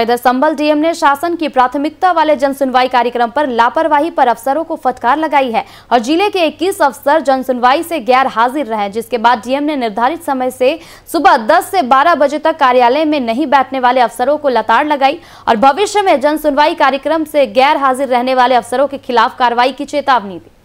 इधर संबल डीएम ने शासन की प्राथमिकता वाले जन सुनवाई कार्यक्रम पर लापरवाही पर अफसरों को फटकार लगाई है और जिले के 21 अफसर जन सुनवाई से गैर हाजिर रहे जिसके बाद डीएम ने निर्धारित समय से सुबह 10 से 12 बजे तक कार्यालय में नहीं बैठने वाले अफसरों को लताड़ लगाई और भविष्य में जन सुनवाई कार्यक्रम से गैर हाजिर रहने वाले अफसरों के खिलाफ कार्रवाई की चेतावनी दी